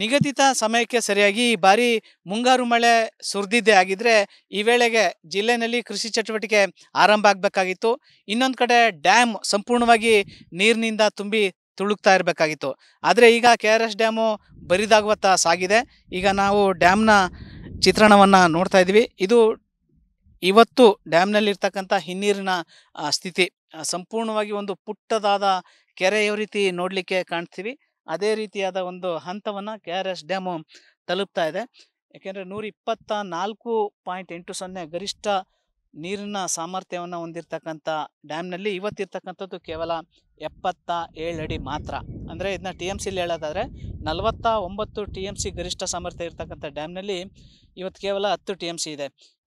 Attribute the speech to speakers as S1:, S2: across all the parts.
S1: ನಿಗದಿತ ಸಮಯಕ್ಕೆ ಸರಿಯಾಗಿ ಈ ಬಾರಿ ಮುಂಗಾರು ಮಳೆ ಸುರಿದಿದ್ದೇ ಆಗಿದ್ರೆ ಈ ವೇಳೆಗೆ ಜಿಲ್ಲೆಯಲ್ಲಿ ಕೃಷಿ ಚಟುವಟಿಕೆ ಆರಂಭ ಆಗಬೇಕಾಗಿತ್ತು ಇನ್ನೊಂದು ಕಡೆ ಡ್ಯಾಮ್ ಸಂಪೂರ್ಣವಾಗಿ ನೀರಿನಿಂದ ತುಂಬಿ ತುಳುಕ್ತಾ ಇರಬೇಕಾಗಿತ್ತು ಆದರೆ ಈಗ ಕೆ ಆರ್ ಎಸ್ ಡ್ಯಾಮು ಬರಿದಾಗುವತ್ತ ಸಾಗಿದೆ ಈಗ ನಾವು ಡ್ಯಾಮ್ನ ಚಿತ್ರಣವನ್ನು ನೋಡ್ತಾ ಇದ್ದೀವಿ ಇದು ಇವತ್ತು ಡ್ಯಾಮ್ನಲ್ಲಿರ್ತಕ್ಕಂಥ ಹಿನ್ನೀರಿನ ಸ್ಥಿತಿ ಸಂಪೂರ್ಣವಾಗಿ ಒಂದು ಪುಟ್ಟದಾದ ಕೆರೆಯ ರೀತಿ ನೋಡಲಿಕ್ಕೆ ಕಾಣ್ತೀವಿ ಅದೇ ರೀತಿಯಾದ ಒಂದು ಹಂತವನ್ನು ಕೆ ಆರ್ ಎಸ್ ಡ್ಯಾಮು ತಲುಪ್ತಾ ಇದೆ ಯಾಕೆಂದರೆ ನೂರ ಇಪ್ಪತ್ತ ನಾಲ್ಕು ಪಾಯಿಂಟ್ ಎಂಟು ಸೊನ್ನೆ ಗರಿಷ್ಠ ನೀರಿನ ಸಾಮರ್ಥ್ಯವನ್ನು ಹೊಂದಿರತಕ್ಕಂಥ ಡ್ಯಾಮ್ನಲ್ಲಿ ಇವತ್ತಿರ್ತಕ್ಕಂಥದ್ದು ಕೇವಲ ಎಪ್ಪತ್ತ ಏಳು ಅಡಿ ಮಾತ್ರ ಅಂದರೆ ಇದನ್ನ ಟಿ ಎಮ್ ಸಿಲಿ ಹೇಳೋದಾದರೆ ನಲವತ್ತ ಒಂಬತ್ತು ಟಿ ಎಮ್ ಸಿ ಗರಿಷ್ಠ ಸಾಮರ್ಥ್ಯ ಇರತಕ್ಕಂಥ ಡ್ಯಾಮ್ನಲ್ಲಿ ಇವತ್ತು ಕೇವಲ ಹತ್ತು ಟಿ ಎಮ್ ಸಿ ಇದೆ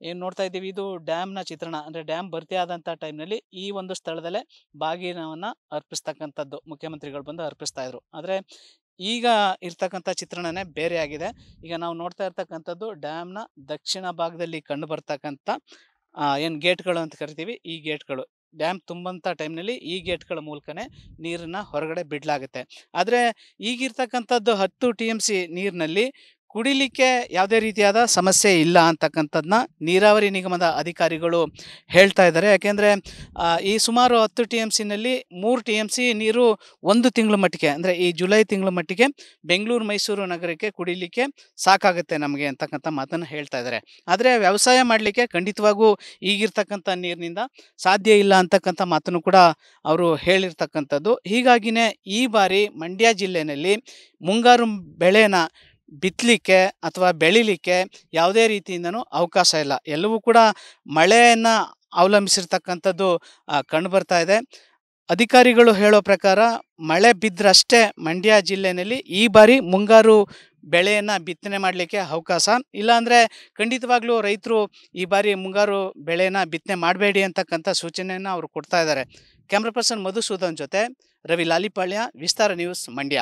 S1: ಏನು ನೋಡ್ತಾ ಇದ್ದೀವಿ ಇದು ಡ್ಯಾಮ್ನ ಚಿತ್ರಣ ಅಂದರೆ ಡ್ಯಾಮ್ ಭರ್ತಿ ಆದಂಥ ಟೈಮ್ನಲ್ಲಿ ಈ ಒಂದು ಸ್ಥಳದಲ್ಲೇ ಬಾಗಿನವನ್ನು ಅರ್ಪಿಸ್ತಕ್ಕಂಥದ್ದು ಮುಖ್ಯಮಂತ್ರಿಗಳು ಬಂದು ಅರ್ಪಿಸ್ತಾ ಇದ್ರು ಆದರೆ ಈಗ ಇರ್ತಕ್ಕಂಥ ಚಿತ್ರಣನೇ ಬೇರೆ ಆಗಿದೆ ಈಗ ನಾವು ನೋಡ್ತಾ ಇರ್ತಕ್ಕಂಥದ್ದು ಡ್ಯಾಮ್ನ ದಕ್ಷಿಣ ಭಾಗದಲ್ಲಿ ಕಂಡು ಬರ್ತಕ್ಕಂಥ ಏನು ಗೇಟ್ಗಳು ಅಂತ ಕರಿತೀವಿ ಈ ಗೇಟ್ಗಳು ಡ್ಯಾಮ್ ತುಂಬಂಥ ಟೈಮ್ನಲ್ಲಿ ಈ ಗೇಟ್ಗಳ ಮೂಲಕನೇ ನೀರನ್ನು ಹೊರಗಡೆ ಬಿಡಲಾಗುತ್ತೆ ಆದರೆ ಈಗಿರ್ತಕ್ಕಂಥದ್ದು ಹತ್ತು ಟಿ ಎಮ್ ಸಿ ನೀರಿನಲ್ಲಿ ಕುಡಿಲಿಕ್ಕೆ ಯಾವುದೇ ರೀತಿಯಾದ ಸಮಸ್ಯೆ ಇಲ್ಲ ಅಂತಕ್ಕಂಥದ್ದನ್ನ ನೀರಾವರಿ ನಿಗಮದ ಅಧಿಕಾರಿಗಳು ಹೇಳ್ತಾ ಇದ್ದಾರೆ ಯಾಕೆಂದರೆ ಈ ಸುಮಾರು ಹತ್ತು ಟಿ ಎಮ್ ಸಿನಲ್ಲಿ ಮೂರು ಟಿ ಎಮ್ ಸಿ ನೀರು ಒಂದು ತಿಂಗಳ ಮಟ್ಟಿಗೆ ಅಂದರೆ ಈ ಜುಲೈ ತಿಂಗಳ ಮಟ್ಟಿಗೆ ಬೆಂಗಳೂರು ಮೈಸೂರು ನಗರಕ್ಕೆ ಕುಡಿಲಿಕ್ಕೆ ಸಾಕಾಗುತ್ತೆ ನಮಗೆ ಅಂತಕ್ಕಂಥ ಮಾತನ್ನು ಹೇಳ್ತಾ ಇದ್ದಾರೆ ಆದರೆ ವ್ಯವಸಾಯ ಮಾಡಲಿಕ್ಕೆ ಖಂಡಿತವಾಗೂ ಈಗಿರ್ತಕ್ಕಂಥ ನೀರಿನಿಂದ ಸಾಧ್ಯ ಇಲ್ಲ ಅಂತಕ್ಕಂಥ ಮಾತನ್ನು ಕೂಡ ಅವರು ಹೇಳಿರ್ತಕ್ಕಂಥದ್ದು ಹೀಗಾಗಿಯೇ ಈ ಬಾರಿ ಮಂಡ್ಯ ಜಿಲ್ಲೆಯಲ್ಲಿ ಮುಂಗಾರು ಬೆಳೆನ ಬಿತ್ತಲಿಕ್ಕೆ ಅಥವಾ ಬೆಳಿಲಿಕ್ಕೆ ಯಾವುದೇ ರೀತಿಯಿಂದನೂ ಅವಕಾಶ ಇಲ್ಲ ಎಲ್ಲವೂ ಕೂಡ ಮಳೆಯನ್ನು ಅವಲಂಬಿಸಿರ್ತಕ್ಕಂಥದ್ದು ಕಂಡು ಬರ್ತಾ ಇದೆ ಅಧಿಕಾರಿಗಳು ಹೇಳೋ ಪ್ರಕಾರ ಮಳೆ ಬಿದ್ದರಷ್ಟೇ ಮಂಡ್ಯ ಜಿಲ್ಲೆಯಲ್ಲಿ ಈ ಬಾರಿ ಮುಂಗಾರು ಬೆಳೆಯನ್ನು ಬಿತ್ತನೆ ಮಾಡಲಿಕ್ಕೆ ಅವಕಾಶ ಇಲ್ಲಾಂದರೆ ಖಂಡಿತವಾಗ್ಲೂ ರೈತರು ಈ ಬಾರಿ ಮುಂಗಾರು ಬೆಳೆಯನ್ನು ಬಿತ್ತನೆ ಮಾಡಬೇಡಿ ಅಂತಕ್ಕಂಥ ಸೂಚನೆಯನ್ನು ಅವರು ಕೊಡ್ತಾ ಇದ್ದಾರೆ ಕ್ಯಾಮ್ರಾ ಪರ್ಸನ್ ಮಧುಸೂದನ್ ಜೊತೆ ರವಿ ಲಾಲಿಪಾಳ್ಯ ವಿಸ್ತಾರ ನ್ಯೂಸ್ ಮಂಡ್ಯ